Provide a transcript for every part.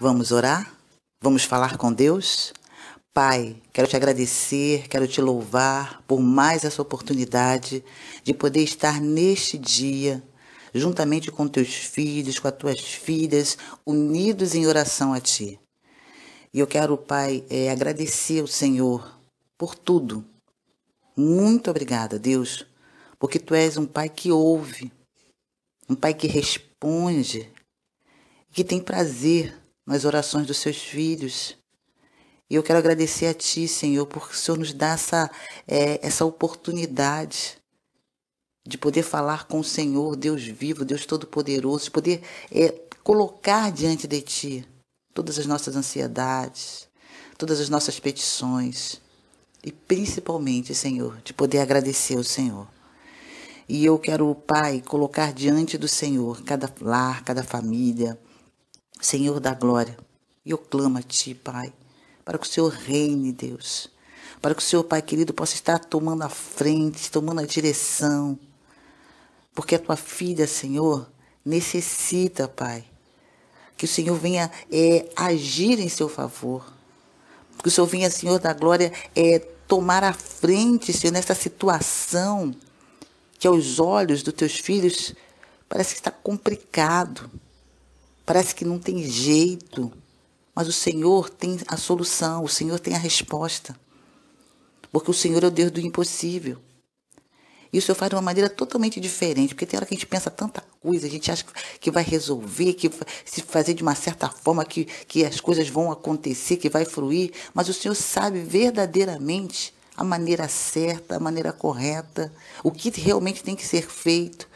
Vamos orar? Vamos falar com Deus? Pai, quero te agradecer, quero te louvar por mais essa oportunidade de poder estar neste dia, juntamente com teus filhos, com as tuas filhas, unidos em oração a ti. E eu quero, Pai, é, agradecer ao Senhor por tudo. Muito obrigada, Deus, porque tu és um Pai que ouve, um Pai que responde, que tem prazer nas orações dos seus filhos. E eu quero agradecer a Ti, Senhor, porque o Senhor nos dá essa, é, essa oportunidade de poder falar com o Senhor, Deus vivo, Deus Todo-Poderoso, de poder é, colocar diante de Ti todas as nossas ansiedades, todas as nossas petições e principalmente, Senhor, de poder agradecer ao Senhor. E eu quero, Pai, colocar diante do Senhor cada lar, cada família, Senhor da glória. eu clamo a Ti, Pai, para que o Senhor reine, Deus. Para que o Senhor, Pai querido, possa estar tomando a frente, tomando a direção. Porque a Tua filha, Senhor, necessita, Pai, que o Senhor venha é, agir em seu favor. Que o Senhor venha, Senhor da glória, é, tomar a frente, Senhor, nessa situação que aos olhos dos teus filhos parece que está complicado. Parece que não tem jeito, mas o Senhor tem a solução, o Senhor tem a resposta. Porque o Senhor é o Deus do impossível. E o Senhor faz de uma maneira totalmente diferente, porque tem hora que a gente pensa tanta coisa, a gente acha que vai resolver, que vai se fazer de uma certa forma, que, que as coisas vão acontecer, que vai fruir, mas o Senhor sabe verdadeiramente a maneira certa, a maneira correta, o que realmente tem que ser feito,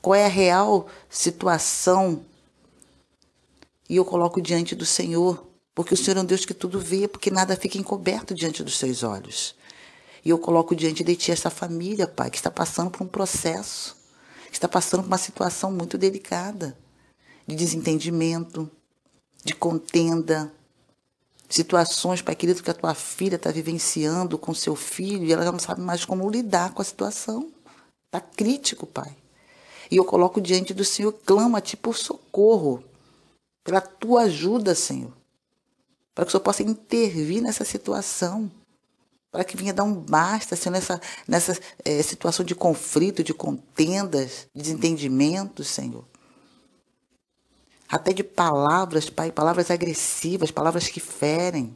qual é a real situação e eu coloco diante do Senhor, porque o Senhor é um Deus que tudo vê, porque nada fica encoberto diante dos seus olhos. E eu coloco diante de ti essa família, Pai, que está passando por um processo, que está passando por uma situação muito delicada de desentendimento, de contenda, situações, Pai querido, que a tua filha está vivenciando com seu filho e ela não sabe mais como lidar com a situação. Está crítico, Pai. E eu coloco diante do Senhor, clamo a Ti por socorro pela tua ajuda, Senhor. Para que o Senhor possa intervir nessa situação. Para que venha dar um basta, Senhor, nessa, nessa é, situação de conflito, de contendas, de desentendimentos, Senhor. Até de palavras, Pai, palavras agressivas, palavras que ferem.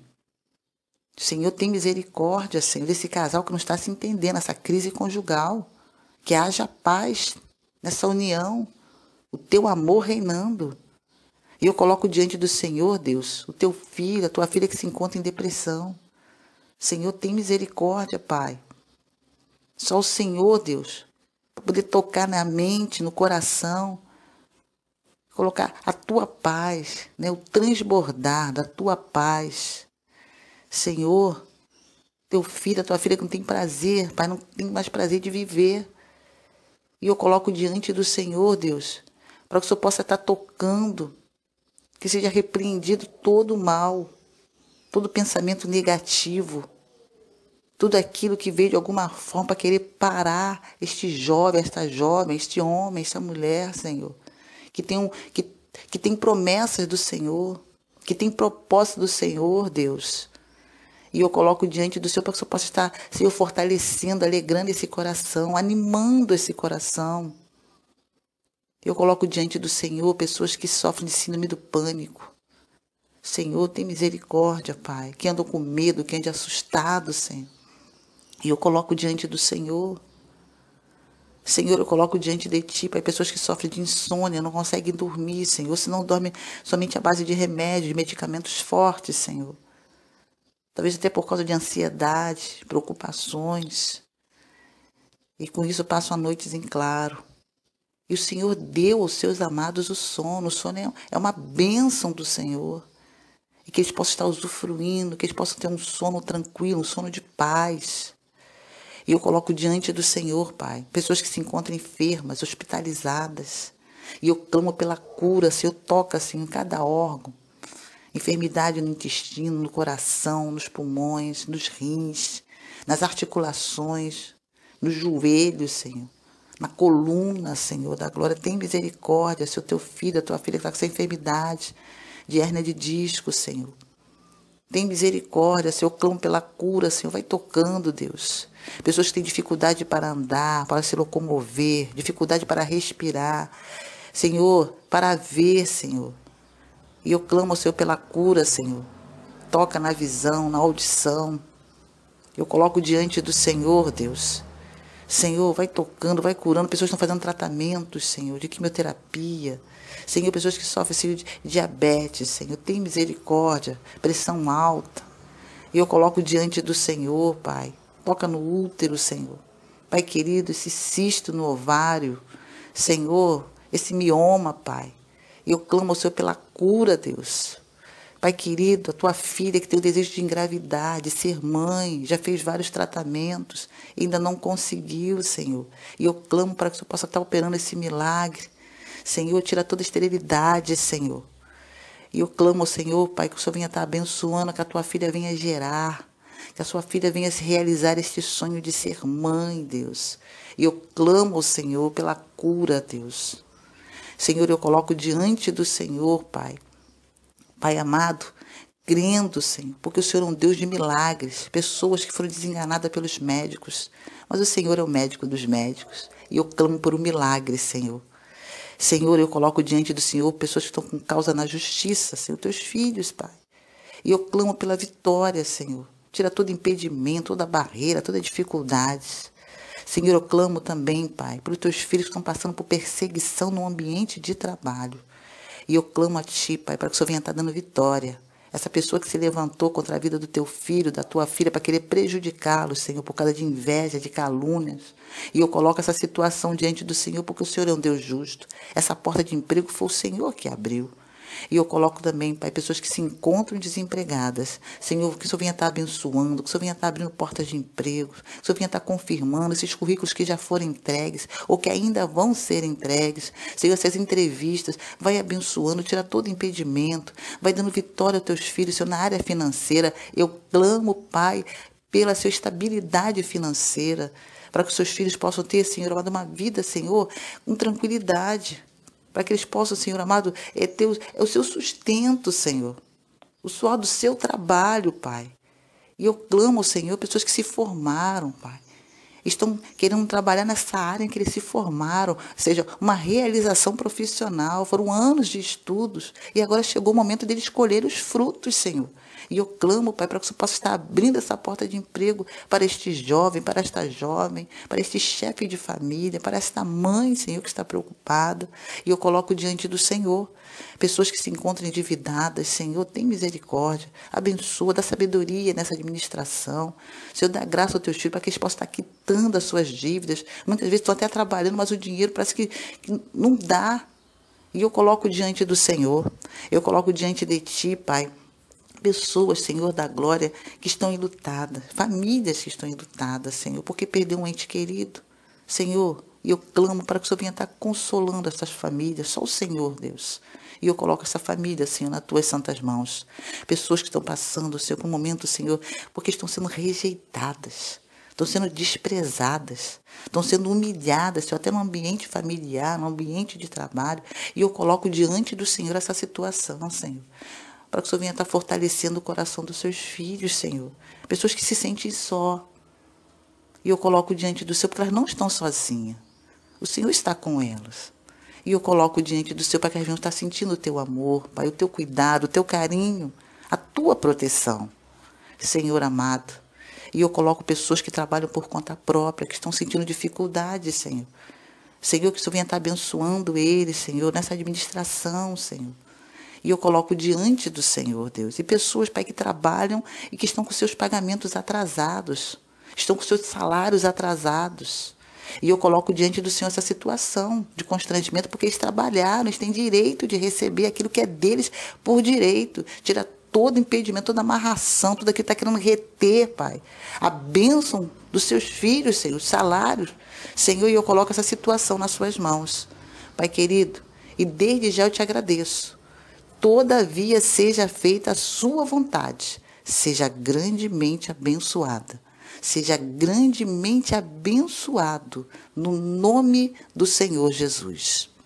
Senhor, tem misericórdia, Senhor, desse casal que não está se entendendo, essa crise conjugal. Que haja paz nessa união, o teu amor reinando. E eu coloco diante do Senhor, Deus, o teu filho, a tua filha que se encontra em depressão. Senhor, tem misericórdia, Pai. Só o Senhor, Deus, para poder tocar na mente, no coração, colocar a tua paz, né, o transbordar da tua paz. Senhor, teu filho, a tua filha que não tem prazer, Pai, não tem mais prazer de viver. E eu coloco diante do Senhor, Deus, para que o Senhor possa estar tá tocando que seja repreendido todo o mal, todo pensamento negativo, tudo aquilo que veio de alguma forma para querer parar este jovem, esta jovem, este homem, esta mulher, Senhor, que tem, um, que, que tem promessas do Senhor, que tem propósito do Senhor, Deus. E eu coloco diante do Senhor para que o Senhor possa estar, Senhor, fortalecendo, alegrando esse coração, animando esse coração. Eu coloco diante do Senhor pessoas que sofrem de síndrome do pânico. Senhor, tem misericórdia, Pai, que andam com medo, que andam assustado, Senhor. E eu coloco diante do Senhor. Senhor, eu coloco diante de Ti, Pai, pessoas que sofrem de insônia, não conseguem dormir, Senhor, se não dormem somente à base de remédios, de medicamentos fortes, Senhor. Talvez até por causa de ansiedade, preocupações. E com isso passam noites em claro. E o Senhor deu aos seus amados o sono. O sono é, é uma bênção do Senhor. E que eles possam estar usufruindo, que eles possam ter um sono tranquilo, um sono de paz. E eu coloco diante do Senhor, Pai, pessoas que se encontram enfermas, hospitalizadas. E eu clamo pela cura, Senhor, toca, Senhor, em cada órgão. Enfermidade no intestino, no coração, nos pulmões, nos rins, nas articulações, nos joelhos, Senhor na coluna, Senhor, da glória. Tem misericórdia, se o teu filho, a tua filha está com essa enfermidade de hérnia de disco, Senhor. Tem misericórdia, Senhor, clamo pela cura, Senhor, vai tocando, Deus. Pessoas que têm dificuldade para andar, para se locomover, dificuldade para respirar, Senhor, para ver, Senhor. E eu clamo, Senhor, pela cura, Senhor. Toca na visão, na audição. Eu coloco diante do Senhor, Deus, Senhor, vai tocando, vai curando. Pessoas que estão fazendo tratamentos, Senhor, de quimioterapia. Senhor, pessoas que sofrem Senhor, de diabetes, Senhor, tem misericórdia, pressão alta. E eu coloco diante do Senhor, Pai. Toca no útero, Senhor. Pai querido, esse cisto no ovário. Senhor, esse mioma, Pai. E eu clamo ao Senhor pela cura, Deus. Pai querido, a tua filha que tem o desejo de engravidar, de ser mãe, já fez vários tratamentos, ainda não conseguiu, Senhor. E eu clamo para que o Senhor possa estar operando esse milagre. Senhor, tira toda esterilidade, Senhor. E eu clamo, Senhor, Pai, que o Senhor venha estar abençoando, que a tua filha venha gerar, que a sua filha venha se realizar este sonho de ser mãe, Deus. E eu clamo, Senhor, pela cura, Deus. Senhor, eu coloco diante do Senhor, Pai, Pai amado, crendo, Senhor, porque o Senhor é um Deus de milagres, pessoas que foram desenganadas pelos médicos, mas o Senhor é o médico dos médicos, e eu clamo por um milagre, Senhor. Senhor, eu coloco diante do Senhor pessoas que estão com causa na justiça, Senhor, teus filhos, Pai. E eu clamo pela vitória, Senhor. Tira todo impedimento, toda barreira, toda dificuldade. Senhor, eu clamo também, Pai, pelos teus filhos que estão passando por perseguição no ambiente de trabalho. E eu clamo a Ti, Pai, para que o Senhor venha estar dando vitória. Essa pessoa que se levantou contra a vida do teu filho, da tua filha, para querer prejudicá lo Senhor, por causa de inveja, de calúnias. E eu coloco essa situação diante do Senhor, porque o Senhor é um Deus justo. Essa porta de emprego foi o Senhor que abriu. E eu coloco também, Pai, pessoas que se encontram desempregadas. Senhor, que o Senhor venha estar abençoando, que o Senhor venha estar abrindo portas de emprego, que o Senhor venha estar confirmando esses currículos que já foram entregues ou que ainda vão ser entregues. Senhor, essas entrevistas, vai abençoando, tira todo impedimento, vai dando vitória aos teus filhos, Senhor, na área financeira. Eu clamo, Pai, pela sua estabilidade financeira, para que os seus filhos possam ter, Senhor, uma vida, Senhor, com tranquilidade. Para que eles possam, Senhor amado, é, ter, é o seu sustento, Senhor. O suor do seu trabalho, Pai. E eu clamo, Senhor, pessoas que se formaram, Pai. Estão querendo trabalhar nessa área em que eles se formaram, ou seja, uma realização profissional. Foram anos de estudos e agora chegou o momento deles colher os frutos, Senhor. E eu clamo, Pai, para que o Senhor possa estar abrindo essa porta de emprego para este jovem, para esta jovem, para este chefe de família, para esta mãe, Senhor, que está preocupada. E eu coloco diante do Senhor pessoas que se encontram endividadas, Senhor, tem misericórdia, abençoa, dá sabedoria nessa administração. Senhor, dá graça aos teu filho para que eles possam estar quitando as suas dívidas. Muitas vezes estão até trabalhando, mas o dinheiro parece que, que não dá. E eu coloco diante do Senhor, eu coloco diante de Ti, Pai, pessoas, Senhor da glória, que estão enlutadas, famílias que estão enlutadas, Senhor, porque perdeu um ente querido. Senhor, e eu clamo para que o Senhor venha estar consolando essas famílias, só o Senhor, Deus. E eu coloco essa família, Senhor, nas tuas santas mãos. Pessoas que estão passando, Senhor, por um momento, Senhor, porque estão sendo rejeitadas, estão sendo desprezadas, estão sendo humilhadas, Senhor, até no ambiente familiar, no ambiente de trabalho. E eu coloco diante do Senhor essa situação, Senhor para que o Senhor venha estar fortalecendo o coração dos seus filhos, Senhor. Pessoas que se sentem só. E eu coloco diante do Senhor, porque elas não estão sozinhas. O Senhor está com elas. E eu coloco diante do Senhor para que elas venham estar sentindo o teu amor, Pai, o teu cuidado, o teu carinho, a tua proteção. Senhor amado. E eu coloco pessoas que trabalham por conta própria, que estão sentindo dificuldade, Senhor. Senhor, que o Senhor venha estar abençoando eles, Senhor, nessa administração, Senhor. E eu coloco diante do Senhor, Deus. E pessoas, Pai, que trabalham e que estão com seus pagamentos atrasados, estão com seus salários atrasados. E eu coloco diante do Senhor essa situação de constrangimento, porque eles trabalharam, eles têm direito de receber aquilo que é deles por direito. Tira todo impedimento, toda amarração, tudo aquilo que está querendo reter, Pai. A bênção dos seus filhos, Senhor, os salários. Senhor, e eu coloco essa situação nas suas mãos. Pai querido, e desde já eu te agradeço Todavia seja feita a sua vontade, seja grandemente abençoada. Seja grandemente abençoado no nome do Senhor Jesus.